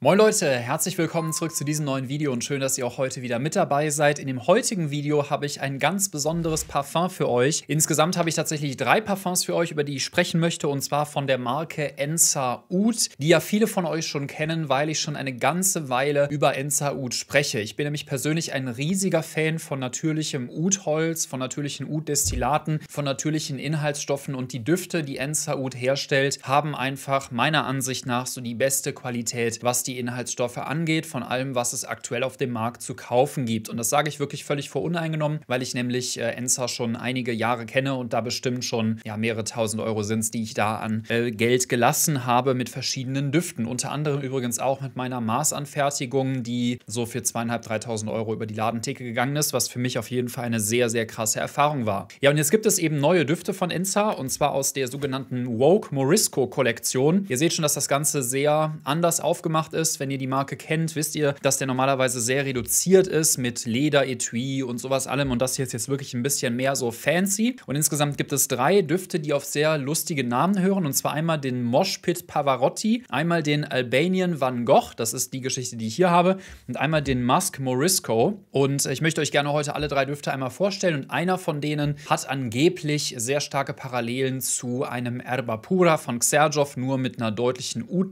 Moin Leute, herzlich willkommen zurück zu diesem neuen Video und schön, dass ihr auch heute wieder mit dabei seid. In dem heutigen Video habe ich ein ganz besonderes Parfum für euch. Insgesamt habe ich tatsächlich drei Parfums für euch, über die ich sprechen möchte und zwar von der Marke Ensa Oud, die ja viele von euch schon kennen, weil ich schon eine ganze Weile über Ensa Oud spreche. Ich bin nämlich persönlich ein riesiger Fan von natürlichem Oud-Holz, von natürlichen Oud-Destillaten, von natürlichen Inhaltsstoffen und die Düfte, die Ensa Oud herstellt, haben einfach meiner Ansicht nach so die beste Qualität, was die die Inhaltsstoffe angeht, von allem, was es aktuell auf dem Markt zu kaufen gibt. Und das sage ich wirklich völlig voruneingenommen, weil ich nämlich äh, Enza schon einige Jahre kenne und da bestimmt schon ja, mehrere tausend Euro sind es, die ich da an äh, Geld gelassen habe mit verschiedenen Düften. Unter anderem übrigens auch mit meiner Maßanfertigung, die so für zweieinhalb, dreitausend Euro über die Ladentheke gegangen ist, was für mich auf jeden Fall eine sehr, sehr krasse Erfahrung war. Ja, und jetzt gibt es eben neue Düfte von Enza und zwar aus der sogenannten Woke Morisco Kollektion. Ihr seht schon, dass das Ganze sehr anders aufgemacht ist ist. Wenn ihr die Marke kennt, wisst ihr, dass der normalerweise sehr reduziert ist mit Leder, Etui und sowas allem. Und das hier ist jetzt wirklich ein bisschen mehr so fancy. Und insgesamt gibt es drei Düfte, die auf sehr lustige Namen hören. Und zwar einmal den Moshpit Pavarotti, einmal den Albanian Van Gogh, das ist die Geschichte, die ich hier habe, und einmal den Musk Morisco. Und ich möchte euch gerne heute alle drei Düfte einmal vorstellen. Und einer von denen hat angeblich sehr starke Parallelen zu einem Erba Pura von Xerjov, nur mit einer deutlichen ud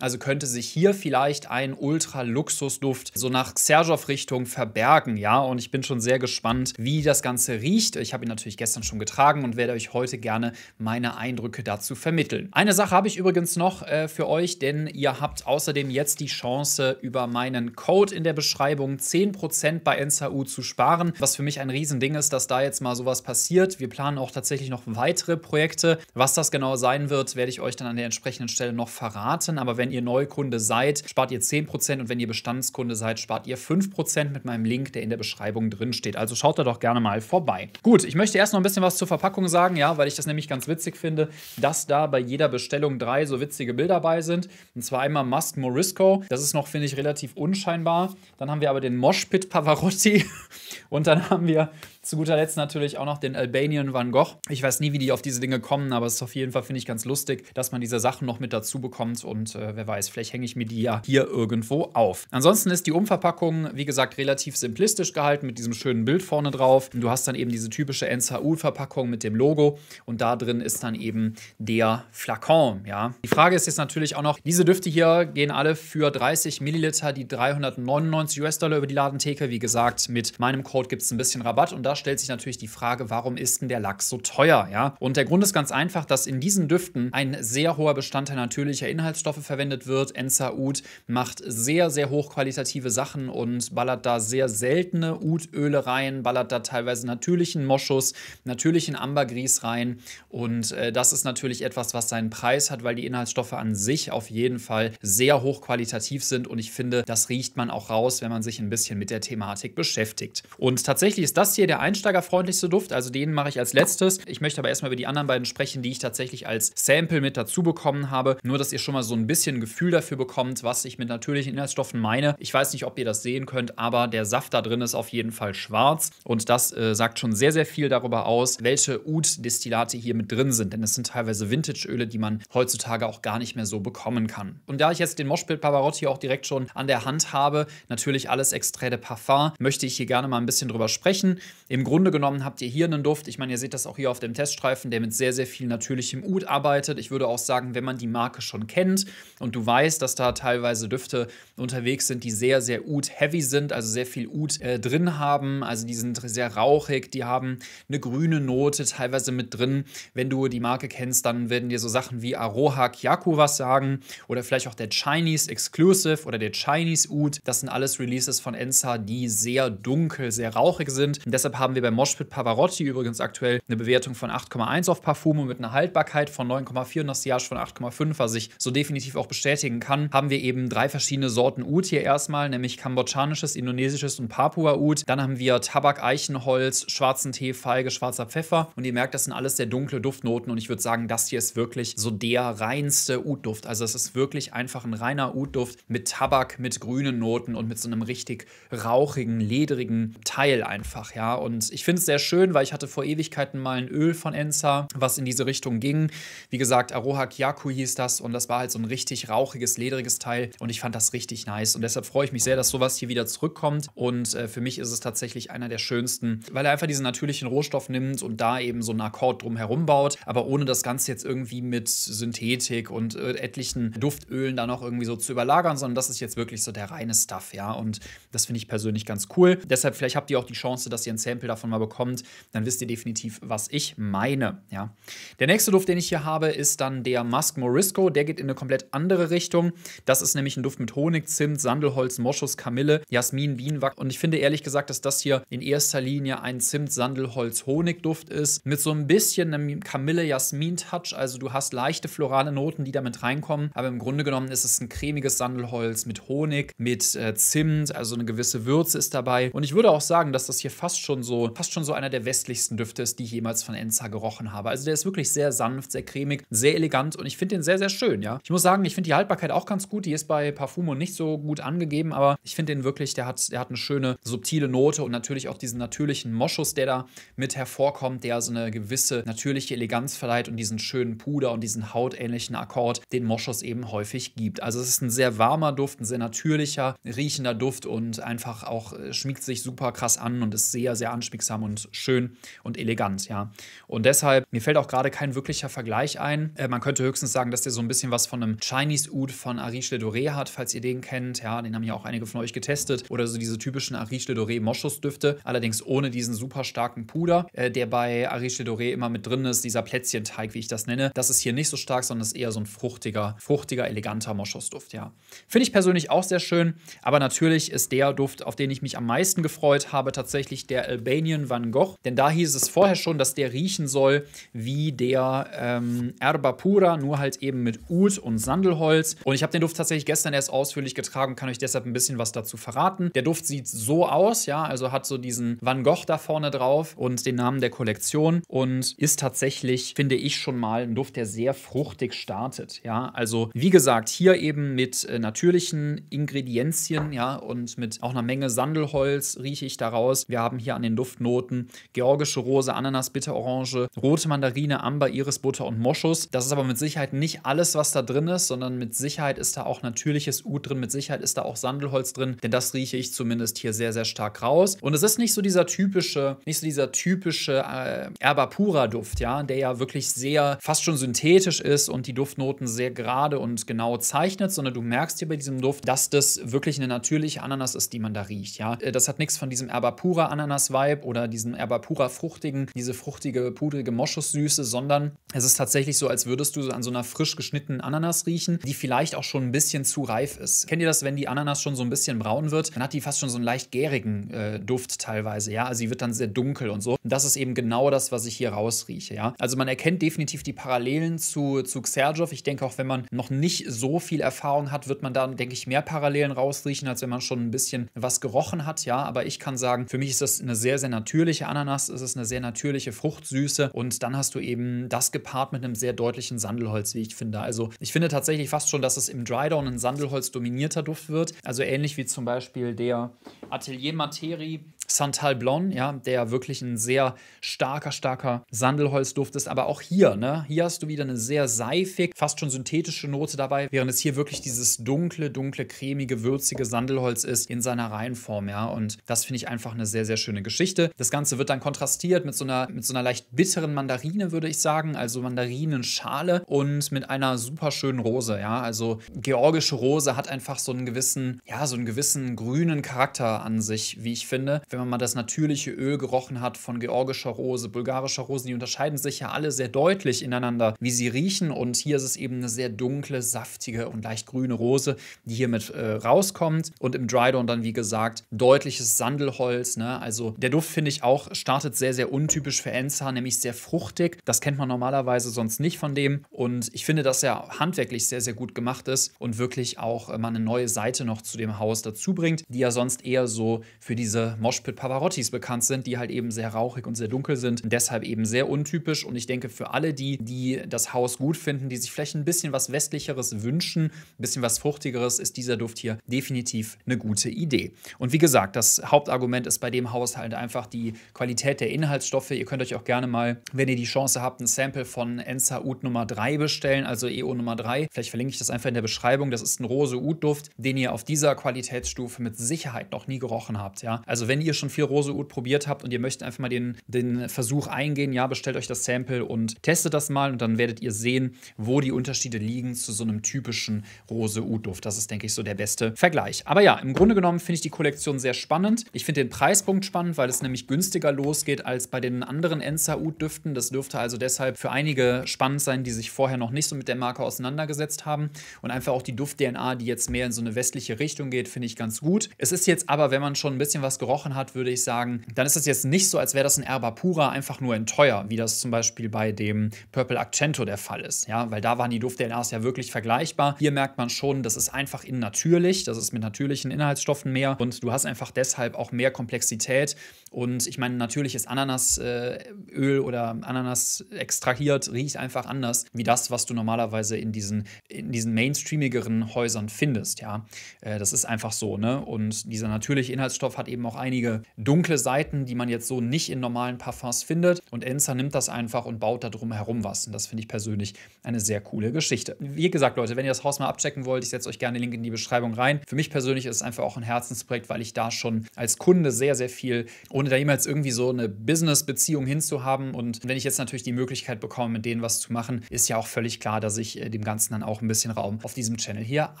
Also könnte sich hier vielleicht einen Ultra-Luxus-Duft so nach Xerjoff-Richtung verbergen, ja. Und ich bin schon sehr gespannt, wie das Ganze riecht. Ich habe ihn natürlich gestern schon getragen und werde euch heute gerne meine Eindrücke dazu vermitteln. Eine Sache habe ich übrigens noch äh, für euch, denn ihr habt außerdem jetzt die Chance, über meinen Code in der Beschreibung 10% bei NSAU zu sparen, was für mich ein Riesending ist, dass da jetzt mal sowas passiert. Wir planen auch tatsächlich noch weitere Projekte. Was das genau sein wird, werde ich euch dann an der entsprechenden Stelle noch verraten. Aber wenn ihr Neukunde seid, seid, spart ihr 10% und wenn ihr Bestandskunde seid, spart ihr 5% mit meinem Link, der in der Beschreibung drin steht. Also schaut da doch gerne mal vorbei. Gut, ich möchte erst noch ein bisschen was zur Verpackung sagen, ja, weil ich das nämlich ganz witzig finde, dass da bei jeder Bestellung drei so witzige Bilder bei sind. Und zwar einmal Musk Morisco, das ist noch, finde ich, relativ unscheinbar. Dann haben wir aber den Moshpit Pavarotti und dann haben wir zu guter Letzt natürlich auch noch den Albanian Van Gogh. Ich weiß nie, wie die auf diese Dinge kommen, aber es ist auf jeden Fall, finde ich, ganz lustig, dass man diese Sachen noch mit dazu bekommt und äh, wer weiß, vielleicht hänge ich mir die ja hier irgendwo auf. Ansonsten ist die Umverpackung, wie gesagt, relativ simplistisch gehalten mit diesem schönen Bild vorne drauf. Und du hast dann eben diese typische NSHU-Verpackung mit dem Logo und da drin ist dann eben der Flakon, ja. Die Frage ist jetzt natürlich auch noch, diese Düfte hier gehen alle für 30 Milliliter die 399 US-Dollar über die Ladentheke. Wie gesagt, mit meinem Code gibt es ein bisschen Rabatt und da stellt sich natürlich die Frage, warum ist denn der Lachs so teuer? Ja? Und der Grund ist ganz einfach, dass in diesen Düften ein sehr hoher Bestandteil natürlicher Inhaltsstoffe verwendet wird. Enzaud macht sehr, sehr hochqualitative Sachen und ballert da sehr seltene Udöle rein, ballert da teilweise natürlichen Moschus, natürlichen Ambergris rein. Und äh, das ist natürlich etwas, was seinen Preis hat, weil die Inhaltsstoffe an sich auf jeden Fall sehr hochqualitativ sind. Und ich finde, das riecht man auch raus, wenn man sich ein bisschen mit der Thematik beschäftigt. Und tatsächlich ist das hier der einsteigerfreundlichste Duft, also den mache ich als letztes. Ich möchte aber erstmal über die anderen beiden sprechen, die ich tatsächlich als Sample mit dazu bekommen habe. Nur, dass ihr schon mal so ein bisschen ein Gefühl dafür bekommt, was ich mit natürlichen Inhaltsstoffen meine. Ich weiß nicht, ob ihr das sehen könnt, aber der Saft da drin ist auf jeden Fall schwarz und das äh, sagt schon sehr, sehr viel darüber aus, welche Oud-Destillate hier mit drin sind, denn es sind teilweise Vintage-Öle, die man heutzutage auch gar nicht mehr so bekommen kann. Und da ich jetzt den Moschpit Pavarotti auch direkt schon an der Hand habe, natürlich alles Extrait de Parfum, möchte ich hier gerne mal ein bisschen drüber sprechen. Im Grunde genommen habt ihr hier einen Duft. Ich meine, ihr seht das auch hier auf dem Teststreifen, der mit sehr, sehr viel natürlichem Ud arbeitet. Ich würde auch sagen, wenn man die Marke schon kennt und du weißt, dass da teilweise Düfte unterwegs sind, die sehr, sehr Ud-heavy sind, also sehr viel Ud äh, drin haben. Also die sind sehr rauchig, die haben eine grüne Note teilweise mit drin. Wenn du die Marke kennst, dann werden dir so Sachen wie Aroha Kyaku was sagen oder vielleicht auch der Chinese Exclusive oder der Chinese Ud. Das sind alles Releases von Ensa, die sehr dunkel, sehr rauchig sind. Und deshalb haben wir bei Moshpit Pavarotti übrigens aktuell eine Bewertung von 8,1 auf Parfumo mit einer Haltbarkeit von 9,4 und das Siage von 8,5, was ich so definitiv auch bestätigen kann, haben wir eben drei verschiedene Sorten Oud hier erstmal, nämlich kambodschanisches, indonesisches und Papua-Oud. Dann haben wir Tabak, Eichenholz, schwarzen Tee, Feige, schwarzer Pfeffer. Und ihr merkt, das sind alles sehr dunkle Duftnoten. Und ich würde sagen, das hier ist wirklich so der reinste Oud-Duft. Also es ist wirklich einfach ein reiner Oud-Duft mit Tabak, mit grünen Noten und mit so einem richtig rauchigen, ledrigen Teil einfach, ja. Und und ich finde es sehr schön, weil ich hatte vor Ewigkeiten mal ein Öl von Enza, was in diese Richtung ging. Wie gesagt, Aroha Kyaku hieß das und das war halt so ein richtig rauchiges, ledriges Teil und ich fand das richtig nice. Und deshalb freue ich mich sehr, dass sowas hier wieder zurückkommt. Und äh, für mich ist es tatsächlich einer der schönsten, weil er einfach diesen natürlichen Rohstoff nimmt und da eben so einen Akkord drum herum baut, aber ohne das Ganze jetzt irgendwie mit Synthetik und äh, etlichen Duftölen da noch irgendwie so zu überlagern, sondern das ist jetzt wirklich so der reine Stuff, ja. Und das finde ich persönlich ganz cool. Deshalb, vielleicht habt ihr auch die Chance, dass ihr ein Sam Stempel davon mal bekommt, dann wisst ihr definitiv, was ich meine. Ja. Der nächste Duft, den ich hier habe, ist dann der Musk Morisco. Der geht in eine komplett andere Richtung. Das ist nämlich ein Duft mit Honig, Zimt, Sandelholz, Moschus, Kamille, Jasmin, Bienenwachs. Und ich finde ehrlich gesagt, dass das hier in erster Linie ein Zimt, Sandelholz, Honigduft ist. Mit so ein bisschen einem Kamille-Jasmin-Touch. Also du hast leichte florale Noten, die damit reinkommen. Aber im Grunde genommen ist es ein cremiges Sandelholz mit Honig, mit äh, Zimt. Also eine gewisse Würze ist dabei. Und ich würde auch sagen, dass das hier fast schon so so, fast schon so einer der westlichsten Düfte ist, die ich jemals von Enza gerochen habe. Also der ist wirklich sehr sanft, sehr cremig, sehr elegant und ich finde den sehr, sehr schön, ja. Ich muss sagen, ich finde die Haltbarkeit auch ganz gut. Die ist bei Parfumo nicht so gut angegeben, aber ich finde den wirklich, der hat, der hat eine schöne, subtile Note und natürlich auch diesen natürlichen Moschus, der da mit hervorkommt, der so eine gewisse natürliche Eleganz verleiht und diesen schönen Puder und diesen hautähnlichen Akkord, den Moschus eben häufig gibt. Also es ist ein sehr warmer Duft, ein sehr natürlicher, riechender Duft und einfach auch äh, schmiegt sich super krass an und ist sehr, sehr angenehm anschmiegsam und schön und elegant, ja. Und deshalb, mir fällt auch gerade kein wirklicher Vergleich ein. Äh, man könnte höchstens sagen, dass der so ein bisschen was von einem Chinese Oud von Ariche Le Doré hat, falls ihr den kennt. Ja, den haben ja auch einige von euch getestet. Oder so diese typischen Ariche Le Doré Moschusdüfte, allerdings ohne diesen super starken Puder, äh, der bei Ariche Le Doré immer mit drin ist, dieser Plätzchenteig, wie ich das nenne. Das ist hier nicht so stark, sondern ist eher so ein fruchtiger, fruchtiger, eleganter Moschusduft, ja. Finde ich persönlich auch sehr schön, aber natürlich ist der Duft, auf den ich mich am meisten gefreut habe, tatsächlich der El Albanian Van Gogh, denn da hieß es vorher schon, dass der riechen soll wie der ähm, Pura, nur halt eben mit Oud und Sandelholz. Und ich habe den Duft tatsächlich gestern erst ausführlich getragen und kann euch deshalb ein bisschen was dazu verraten. Der Duft sieht so aus, ja, also hat so diesen Van Gogh da vorne drauf und den Namen der Kollektion und ist tatsächlich, finde ich, schon mal ein Duft, der sehr fruchtig startet, ja. Also wie gesagt, hier eben mit äh, natürlichen Ingredienzien, ja, und mit auch einer Menge Sandelholz rieche ich daraus. Wir haben hier an den Duftnoten, georgische Rose, Ananas, Bitterorange, rote Mandarine, Amber, Iris, Butter und Moschus. Das ist aber mit Sicherheit nicht alles, was da drin ist, sondern mit Sicherheit ist da auch natürliches Oud drin, mit Sicherheit ist da auch Sandelholz drin, denn das rieche ich zumindest hier sehr, sehr stark raus. Und es ist nicht so dieser typische, nicht so dieser typische äh, Erbapura-Duft, ja, der ja wirklich sehr fast schon synthetisch ist und die Duftnoten sehr gerade und genau zeichnet, sondern du merkst hier bei diesem Duft, dass das wirklich eine natürliche Ananas ist, die man da riecht, ja. Äh, das hat nichts von diesem Erbapura-Ananas Vibe oder diesem Erbapura fruchtigen, diese fruchtige, pudrige Moschussüße, sondern es ist tatsächlich so, als würdest du an so einer frisch geschnittenen Ananas riechen, die vielleicht auch schon ein bisschen zu reif ist. Kennt ihr das, wenn die Ananas schon so ein bisschen braun wird? Dann hat die fast schon so einen leicht gärigen äh, Duft teilweise, ja. Also sie wird dann sehr dunkel und so. Und das ist eben genau das, was ich hier rausrieche, ja. Also man erkennt definitiv die Parallelen zu, zu Xerjov. Ich denke auch, wenn man noch nicht so viel Erfahrung hat, wird man da, denke ich, mehr Parallelen rausriechen, als wenn man schon ein bisschen was gerochen hat, ja. Aber ich kann sagen, für mich ist das eine sehr sehr, sehr natürliche Ananas, es ist eine sehr natürliche Fruchtsüße und dann hast du eben das gepaart mit einem sehr deutlichen Sandelholz, wie ich finde. Also ich finde tatsächlich fast schon, dass es im Drydown ein Sandelholz dominierter Duft wird. Also ähnlich wie zum Beispiel der Atelier Materi Santal Blon, ja, der wirklich ein sehr starker, starker Sandelholzduft ist. Aber auch hier, ne, hier hast du wieder eine sehr seifig, fast schon synthetische Note dabei, während es hier wirklich dieses dunkle, dunkle, cremige, würzige Sandelholz ist in seiner Reihenform, ja. Und das finde ich einfach eine sehr, sehr schöne Geschichte. Das Ganze wird dann kontrastiert mit so einer, mit so einer leicht bitteren Mandarine, würde ich sagen, also Mandarinenschale und mit einer super schönen Rose, ja. Also georgische Rose hat einfach so einen gewissen, ja, so einen gewissen grünen Charakter an sich, wie ich finde. Wenn wenn man mal das natürliche Öl gerochen hat von georgischer Rose, bulgarischer Rosen, die unterscheiden sich ja alle sehr deutlich ineinander, wie sie riechen. Und hier ist es eben eine sehr dunkle, saftige und leicht grüne Rose, die hier mit äh, rauskommt. Und im Drydown dann, wie gesagt, deutliches Sandelholz. Ne? Also der Duft, finde ich, auch startet sehr, sehr untypisch für Enza, nämlich sehr fruchtig. Das kennt man normalerweise sonst nicht von dem. Und ich finde, dass er handwerklich sehr, sehr gut gemacht ist und wirklich auch äh, mal eine neue Seite noch zu dem Haus dazu bringt, die ja sonst eher so für diese Moshpit Beispiel Pavarottis bekannt sind, die halt eben sehr rauchig und sehr dunkel sind deshalb eben sehr untypisch. Und ich denke, für alle die, die das Haus gut finden, die sich vielleicht ein bisschen was Westlicheres wünschen, ein bisschen was Fruchtigeres, ist dieser Duft hier definitiv eine gute Idee. Und wie gesagt, das Hauptargument ist bei dem Haus halt einfach die Qualität der Inhaltsstoffe. Ihr könnt euch auch gerne mal, wenn ihr die Chance habt, ein Sample von Enza Ut Nummer 3 bestellen, also EO Nummer 3. Vielleicht verlinke ich das einfach in der Beschreibung. Das ist ein rose ut duft den ihr auf dieser Qualitätsstufe mit Sicherheit noch nie gerochen habt. Ja? Also wenn ihr schon viel Rose Rosewood probiert habt und ihr möchtet einfach mal den, den Versuch eingehen, ja, bestellt euch das Sample und testet das mal und dann werdet ihr sehen, wo die Unterschiede liegen zu so einem typischen Rose Rosewood-Duft. Das ist, denke ich, so der beste Vergleich. Aber ja, im Grunde genommen finde ich die Kollektion sehr spannend. Ich finde den Preispunkt spannend, weil es nämlich günstiger losgeht als bei den anderen Enza oud düften Das dürfte also deshalb für einige spannend sein, die sich vorher noch nicht so mit der Marke auseinandergesetzt haben. Und einfach auch die Duft-DNA, die jetzt mehr in so eine westliche Richtung geht, finde ich ganz gut. Es ist jetzt aber, wenn man schon ein bisschen was gerochen hat, hat, würde ich sagen, dann ist es jetzt nicht so, als wäre das ein Erba pura einfach nur in teuer, wie das zum Beispiel bei dem Purple Accento der Fall ist. Ja, weil da waren die Duft-DNAs ja wirklich vergleichbar. Hier merkt man schon, das ist einfach in natürlich, das ist mit natürlichen Inhaltsstoffen mehr und du hast einfach deshalb auch mehr Komplexität. Und ich meine, natürlich ist Ananasöl äh, oder Ananas extrahiert, riecht einfach anders, wie das, was du normalerweise in diesen, in diesen mainstreamigeren Häusern findest. Ja, äh, das ist einfach so, ne? Und dieser natürliche Inhaltsstoff hat eben auch einige dunkle Seiten, die man jetzt so nicht in normalen Parfums findet. Und Enza nimmt das einfach und baut da drum herum was. Und das finde ich persönlich eine sehr coole Geschichte. Wie gesagt, Leute, wenn ihr das Haus mal abchecken wollt, ich setze euch gerne den Link in die Beschreibung rein. Für mich persönlich ist es einfach auch ein Herzensprojekt, weil ich da schon als Kunde sehr, sehr viel, ohne da jemals irgendwie so eine Business-Beziehung hinzuhaben. Und wenn ich jetzt natürlich die Möglichkeit bekomme, mit denen was zu machen, ist ja auch völlig klar, dass ich äh, dem Ganzen dann auch ein bisschen Raum auf diesem Channel hier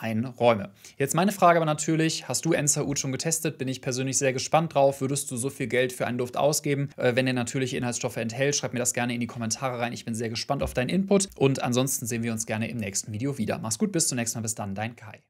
einräume. Jetzt meine Frage aber natürlich, hast du Enza Ud schon getestet? Bin ich persönlich sehr gespannt drauf drauf? Würdest du so viel Geld für einen Duft ausgeben? Äh, wenn er natürliche Inhaltsstoffe enthält, schreib mir das gerne in die Kommentare rein. Ich bin sehr gespannt auf deinen Input und ansonsten sehen wir uns gerne im nächsten Video wieder. Mach's gut, bis zum nächsten Mal. Bis dann, dein Kai.